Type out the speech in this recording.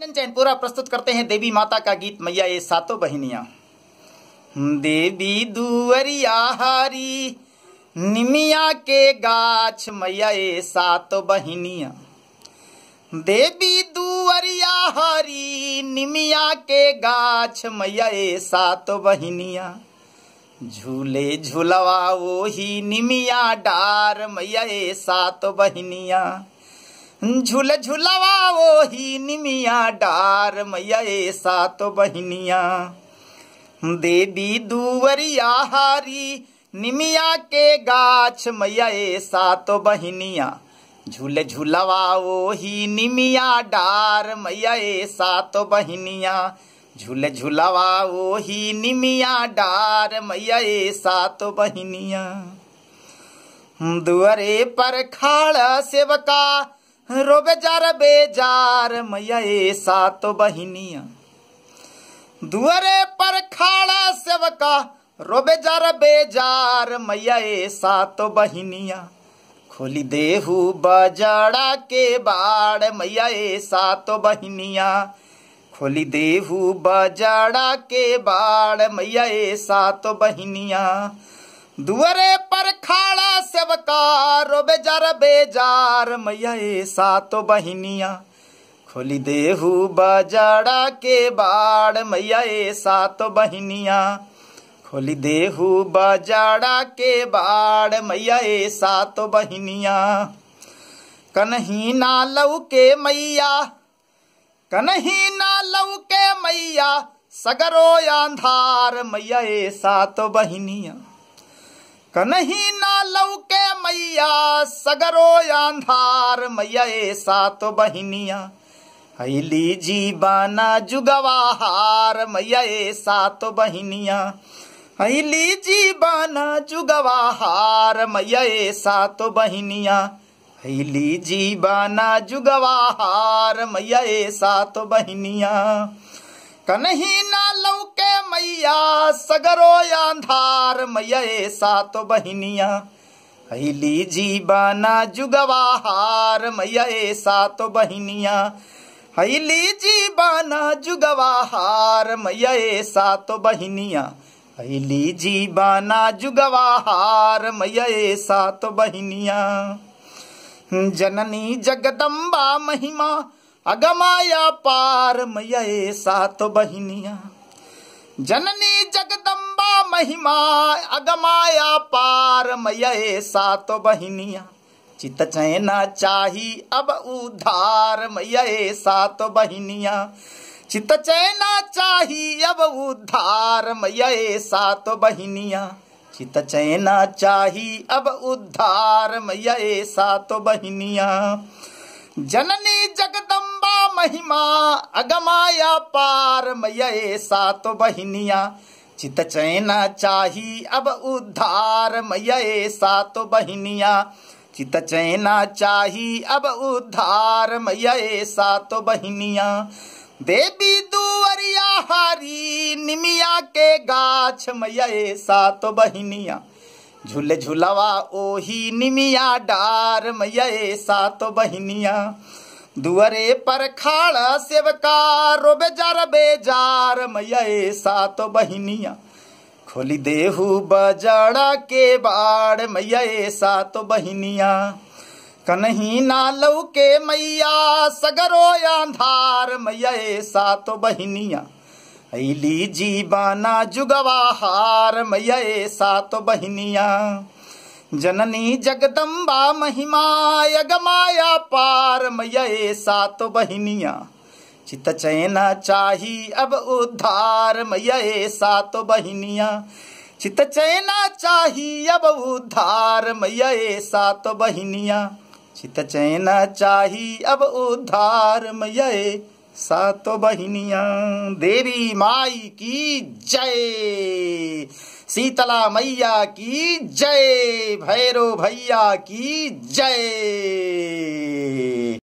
चैन चैनपुरा प्रस्तुत करते हैं देवी माता का गीत मैया ये सातों बहिनिया देवी दुअरिया हारी निमिया के गाछ मैया ये सातों बहिनिया देवी दुअरिया हारी निमिया के गाछ मैया ये सातों बहिनिया झूले झूलवा वो ही निमिया डार मैया ये सातों बहिनिया झूल झूलावा वो ही निमिया डार मैया ऐसा तो बहनिया देवी दुवरिया हारी निमिया के गाछ मैया ऐसा तो बहनिया झूल झूलावा वो ही निमिया डार मैया ऐसा तो बहनिया झूल झूलावा वो ही निमिया डार मैया ऐसा तो बहनिया दुअरे पर खाड़ सेवका रोबे जार बेजार मैया ए सात बहिनिया दुअरे पर खाड़ा सेवका रोबे जार बेजार मैया ए सातो बहिनिया खोली देहू बजड़ा के बाड़ मैया ए सातो बहिनिया खोली देहू बजड़ा के बाड़ मैया ए सातो बहिनिया दुअरे पर खाड़ा सेवकार बेजार बेजार मैया सातो बहिनिया खोली देहू बजड़ा के बाड़ मैया सातो बहिनिया खोली देहू बजड़ा के बाड़ मैया सातो बहिनिया कन्ही ना लऊ के मैया कन्ही ना लऊ के मैया सगरो अंधार मैया सातो बहिनिया कन्ही ना लौके मैया सगरो आंधार मैया ए सात बहनिया हईली जीवाना जुगवाहार मैया ए सात बहनिया हईली जीवाना जुगवाहार मैया ए सात बहनिया हईली जीवाना जुगवाहार मैया ए सात बहनिया कन्ही ना लौके मैया सगरो आंधार मैया ऐसा तो बहनिया अली जीवाना जुगवाहार मैया ऐसा तो बहनिया अली जीवाना जुगवाहार मैया ऐसा तो बहनिया अली जीवाना जुगवाहार मैया ऐसा तो बहिनिया जननी जगदम्बा महिमा अगमाया पार मये सात बहिनिया जननी जगदम्बा महिमा अगमाया पार मये सात बहिनिया चित चैना चाही अब उधार मये सात बहिनिया चित चैना चाही अब उधार मये सात बहिनिया चित चैना चाही अब उधार मये सात बहिनिया जननी जगदम्बा कृपा महिमा अगमाया पार मये सात बहिनिया चित चैना चाही अब उद्धार मये सात बहिनिया चित चैना चाही अब उद्धार मये सात बहिनिया देवी दुअरिया हारी निमिया के गाछ मये सात बहिनिया झूल झुलवा ओही निमिया डार मये सात बहिनिया दुअरे पर खाड़ा सेवकार बेजार बेजार मैया सातो बहिनिया खोली देहू बजड़ा के बाड़ मैया सातो बहिनिया कन्ही ना लऊ के मैया सगरो आंधार मैया सातो बहिनिया ऐली जीवाना जुगवाहार मैया सातो बहिनिया जननी जगदम्बा महिमा माया पार पारमय सात बहिनिया चित चैन चाही अब उद्धार मय सात बहिनिया चित चैना चाही अब उद्धार मय सात बहिनिया चित चैन चाही अब उद्धार मय सात बहिनिया देवी माई की जय शीतला मैया की जय भैरव भैया की जय